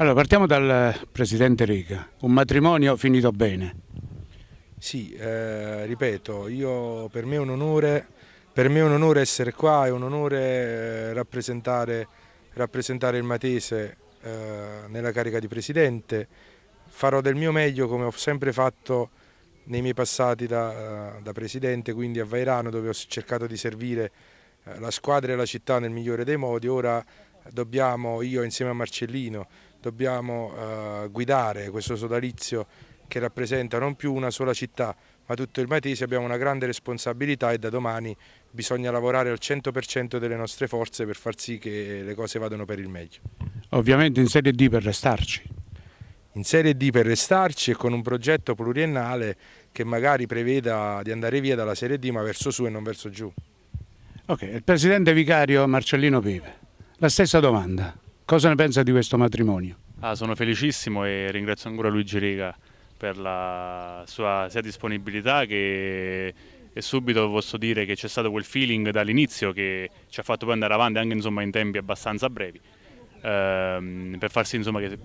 Allora, partiamo dal Presidente Riga, un matrimonio finito bene. Sì, eh, ripeto, io, per, me onore, per, me è un onore, essere qua, è un onore eh, rappresentare, rappresentare il Matese eh, nella carica di Presidente. Farò del mio meglio come ho sempre fatto nei miei passati da, eh, da Presidente, quindi a Vairano dove ho cercato di servire eh, la squadra e la città nel migliore dei modi. Ora dobbiamo, io insieme a Marcellino, dobbiamo eh, guidare questo sodalizio che rappresenta non più una sola città ma tutto il Matese abbiamo una grande responsabilità e da domani bisogna lavorare al 100% delle nostre forze per far sì che le cose vadano per il meglio. Ovviamente in Serie D per restarci. In Serie D per restarci e con un progetto pluriennale che magari preveda di andare via dalla Serie D ma verso su e non verso giù. Ok, il presidente vicario Marcellino Pive. La stessa domanda, cosa ne pensa di questo matrimonio? Ah, sono felicissimo e ringrazio ancora Luigi Riga per la sua sia disponibilità che e subito posso dire che c'è stato quel feeling dall'inizio che ci ha fatto poi andare avanti anche insomma, in tempi abbastanza brevi ehm, per far sì insomma, che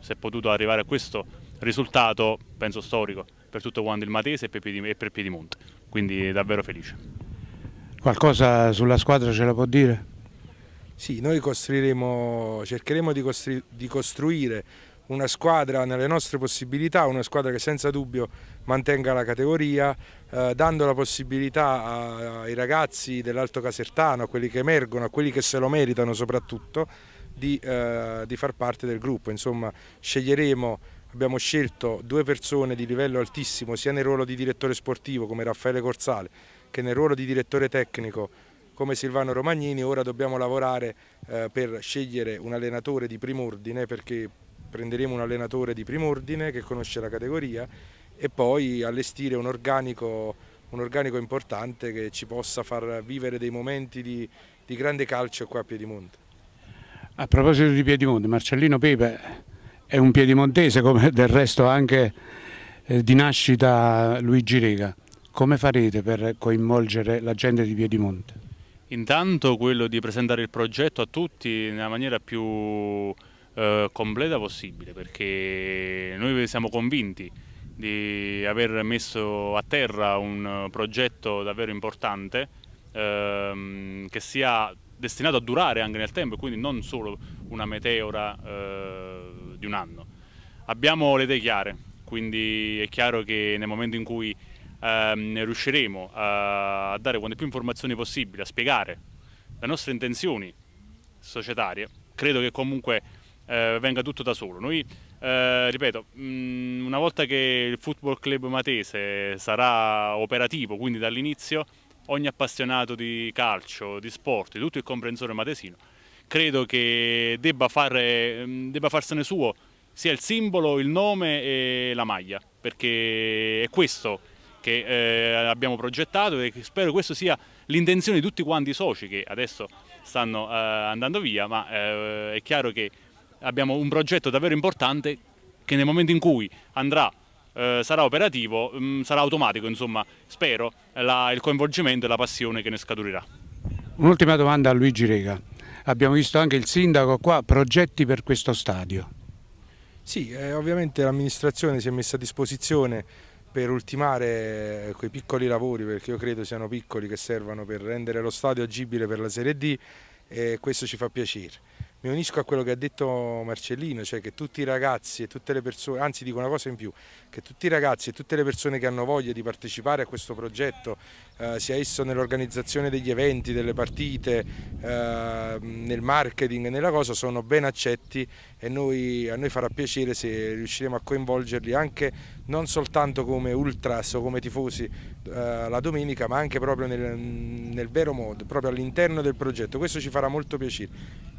si è potuto arrivare a questo risultato penso storico per tutto quanto il Matese e per Piedimonte quindi davvero felice qualcosa sulla squadra ce la può dire? Sì, noi cercheremo di, costru di costruire una squadra nelle nostre possibilità, una squadra che senza dubbio mantenga la categoria, eh, dando la possibilità a, ai ragazzi dell'Alto Casertano, a quelli che emergono, a quelli che se lo meritano soprattutto, di, eh, di far parte del gruppo. Insomma, sceglieremo, abbiamo scelto due persone di livello altissimo, sia nel ruolo di direttore sportivo come Raffaele Corsale, che nel ruolo di direttore tecnico come Silvano Romagnini ora dobbiamo lavorare eh, per scegliere un allenatore di prim'ordine perché prenderemo un allenatore di prim'ordine che conosce la categoria e poi allestire un organico, un organico, importante che ci possa far vivere dei momenti di, di grande calcio qua a Piedimonte. A proposito di Piedimonte, Marcellino Pepe è un piedimontese come del resto anche eh, di nascita Luigi Rega. Come farete per coinvolgere la gente di Piedimonte? Intanto quello di presentare il progetto a tutti nella maniera più eh, completa possibile, perché noi siamo convinti di aver messo a terra un progetto davvero importante ehm, che sia destinato a durare anche nel tempo e quindi non solo una meteora eh, di un anno. Abbiamo le idee chiare, quindi è chiaro che nel momento in cui ehm, riusciremo a dare quante più informazioni possibili, a spiegare le nostre intenzioni societarie, credo che comunque eh, venga tutto da solo. Noi, eh, ripeto, mh, mm, una volta che il Football Club Matese sarà operativo, quindi dall'inizio, ogni appassionato di calcio, di sport, di tutto il comprensore matesino, credo che debba, fare, mm, debba farsene suo sia il simbolo, il nome e la maglia, perché è questo che eh, abbiamo progettato e spero questa sia l'intenzione di tutti quanti i soci che adesso stanno eh, andando via, ma eh, è chiaro che abbiamo un progetto davvero importante che nel momento in cui andrà eh, sarà operativo, mm, sarà automatico, insomma, spero, la, il coinvolgimento e la passione che ne scaturirà. Un'ultima domanda a Luigi Rega. Abbiamo visto anche il sindaco qua, progetti per questo stadio. Sì, eh, ovviamente l'amministrazione si è messa a disposizione per ultimare eh, quei piccoli lavori, perché io credo siano piccoli che servono per rendere lo stadio agibile per la Serie D e questo ci fa piacere. Mi unisco a quello che ha detto Marcellino, cioè che tutti i ragazzi e tutte le persone, anzi dico una cosa in più, che tutti i ragazzi e tutte le persone che hanno voglia di partecipare a questo progetto, eh, sia esso nell'organizzazione degli eventi, delle partite, eh, nel marketing, nella cosa, sono ben accetti e noi, a noi farà piacere se riusciremo a coinvolgerli anche non soltanto come ultras o come tifosi eh, la domenica ma anche proprio nel, nel vero modo, proprio all'interno del progetto, questo ci farà molto piacere.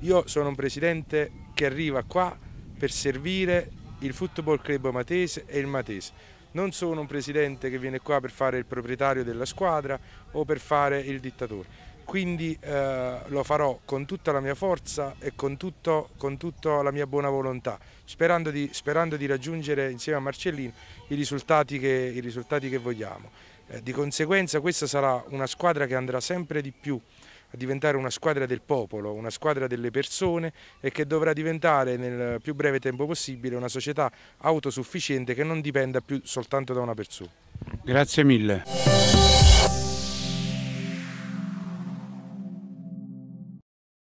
Io sono un presidente che arriva qua per servire il Football Club Matese e il Matese. Non sono un presidente che viene qua per fare il proprietario della squadra o per fare il dittatore quindi eh, lo farò con tutta la mia forza e con, tutto, con tutta la mia buona volontà, sperando di, sperando di raggiungere insieme a Marcellino i risultati che, i risultati che vogliamo. Eh, di conseguenza questa sarà una squadra che andrà sempre di più a diventare una squadra del popolo, una squadra delle persone e che dovrà diventare nel più breve tempo possibile una società autosufficiente che non dipenda più soltanto da una persona. Grazie mille.